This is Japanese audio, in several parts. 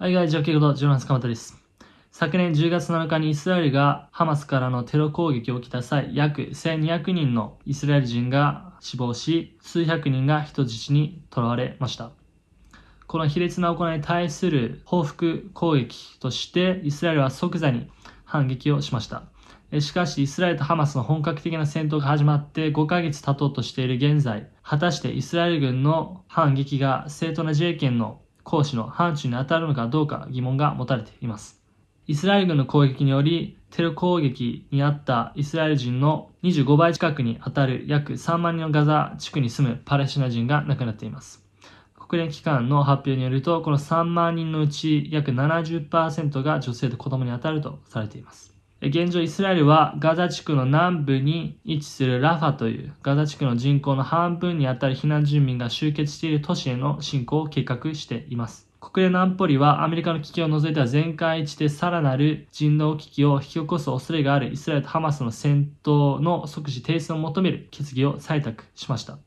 はい、ガイジオッケーこジョナス・カマタです。昨年10月7日にイスラエルがハマスからのテロ攻撃を起きた際、約1200人のイスラエル人が死亡し、数百人が人質に囚われました。この卑劣な行いに対する報復攻撃として、イスラエルは即座に反撃をしました。しかし、イスラエルとハマスの本格的な戦闘が始まって5ヶ月経とうとしている現在、果たしてイスラエル軍の反撃が正当な自衛権の行使の範疇に当たるのかどうか疑問が持たれています。イスラエル軍の攻撃により、テロ攻撃にあったイスラエル人の25倍近くに当たる約3万人のガザ地区に住むパレスチナ人が亡くなっています。国連機関の発表によると、この3万人のうち約70%が女性と子供に当たるとされています。現状イスラエルはガザ地区の南部に位置するラファというガザ地区の人口の半分にあたる避難住民が集結している都市への侵攻を計画しています。国連の安保理はアメリカの危機を除いては全会一致でさらなる人道危機を引き起こす恐れがあるイスラエルとハマスの戦闘の即時停止を求める決議を採択しました。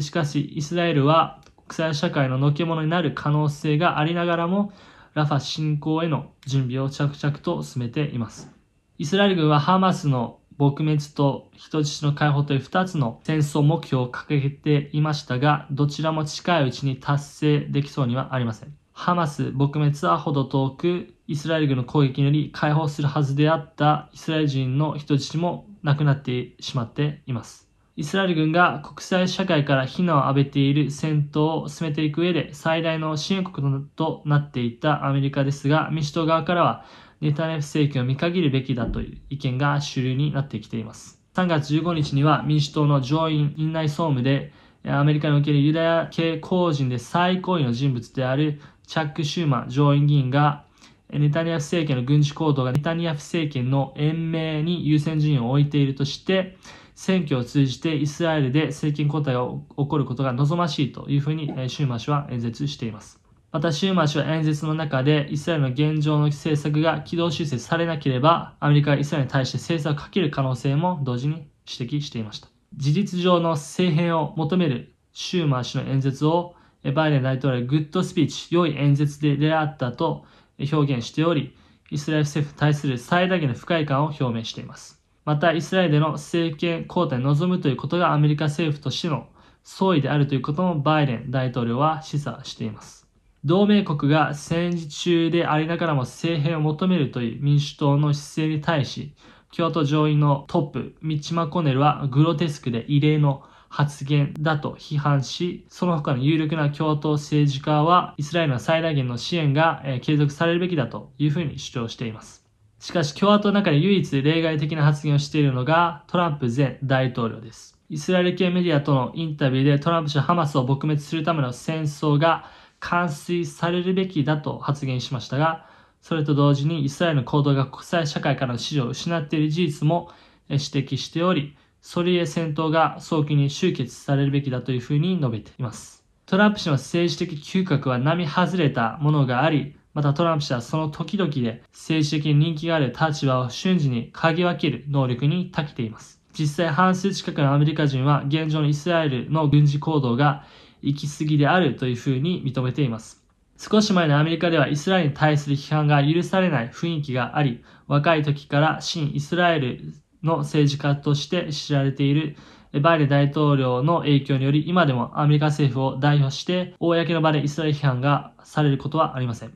しかし、イスラエルは国際社会ののけものになる可能性がありながらも、ラファ侵攻への準備を着々と進めています。イスラエル軍はハマスの撲滅と人質の解放という2つの戦争目標を掲げていましたが、どちらも近いうちに達成できそうにはありません。ハマス撲滅はほど遠く、イスラエル軍の攻撃により解放するはずであったイスラエル人の人質も亡くなってしまっています。イスラエル軍が国際社会から非難を浴びている戦闘を進めていく上で最大の支援国となっていたアメリカですが、民主党側からはネタニヤフ政権を見限るべきだという意見が主流になってきています。3月15日には民主党の上院院内総務で、アメリカにおけるユダヤ系公人で最高位の人物であるチャック・シューマン上院議員が、ネタニヤフ政権の軍事行動がネタニヤフ政権の延命に優先順位を置いているとして、選挙を通じてイスラエルで政権交代が起こることが望ましいというふうにシューマン氏は演説しています。また、シューマン氏は演説の中で、イスラエルの現状の政策が軌道修正されなければ、アメリカはイスラエルに対して制裁をかける可能性も同時に指摘していました。事実上の政変を求めるシューマン氏の演説を、バイデン大統領はグッドスピーチ、良い演説で出会ったと表現しており、イスラエル政府に対する最大限の不快感を表明しています。また、イスラエルでの政権交代に臨むということがアメリカ政府としての総意であるということもバイデン大統領は示唆しています。同盟国が戦時中でありながらも政変を求めるという民主党の姿勢に対し、共和党上院のトップ、ミッチ・マコネルはグロテスクで異例の発言だと批判し、その他の有力な共和党政治家は、イスラエルの最大限の支援が継続されるべきだというふうに主張しています。しかし、共和党の中で唯一例外的な発言をしているのが、トランプ前大統領です。イスラエル系メディアとのインタビューでトランプ氏はハマスを撲滅するための戦争が完遂されるべきだと発言しましたが、それと同時にイスラエルの行動が国際社会からの支持を失っている事実も指摘しており、ソリエ戦闘が早期に終結されるべきだというふうに述べています。トランプ氏の政治的嗅覚は並外れたものがあり、またトランプ氏はその時々で政治的に人気がある立場を瞬時に嗅ぎ分ける能力に長けています。実際半数近くのアメリカ人は現状のイスラエルの軍事行動が行き過ぎであるというふうに認めています。少し前のアメリカではイスラエルに対する批判が許されない雰囲気があり、若い時から新イスラエルの政治家として知られているバイデン大統領の影響により、今でもアメリカ政府を代表して、公の場でイスラエル批判がされることはありません。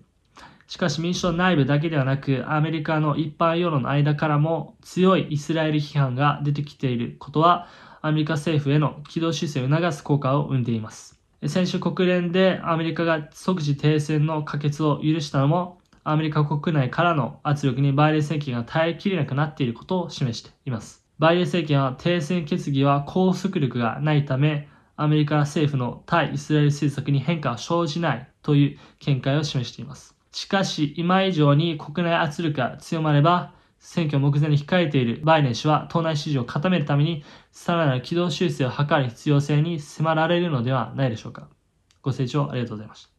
しかし民主党内部だけではなく、アメリカの一般世論の間からも強いイスラエル批判が出てきていることは、アメリカ政府への軌道修正を促す効果を生んでいます。先週国連でアメリカが即時停戦の可決を許したのも、アメリカ国内からの圧力にバイデン政権が耐えきれなくなっていることを示しています。バイデン政権は停戦決議は拘束力がないため、アメリカ政府の対イスラエル政策に変化は生じないという見解を示しています。しかし、今以上に国内圧力が強まれば、選挙目前に控えているバイデン氏は党内支持を固めるためにさらなる軌道修正を図る必要性に迫られるのではないでしょうか。ご清聴ありがとうございました。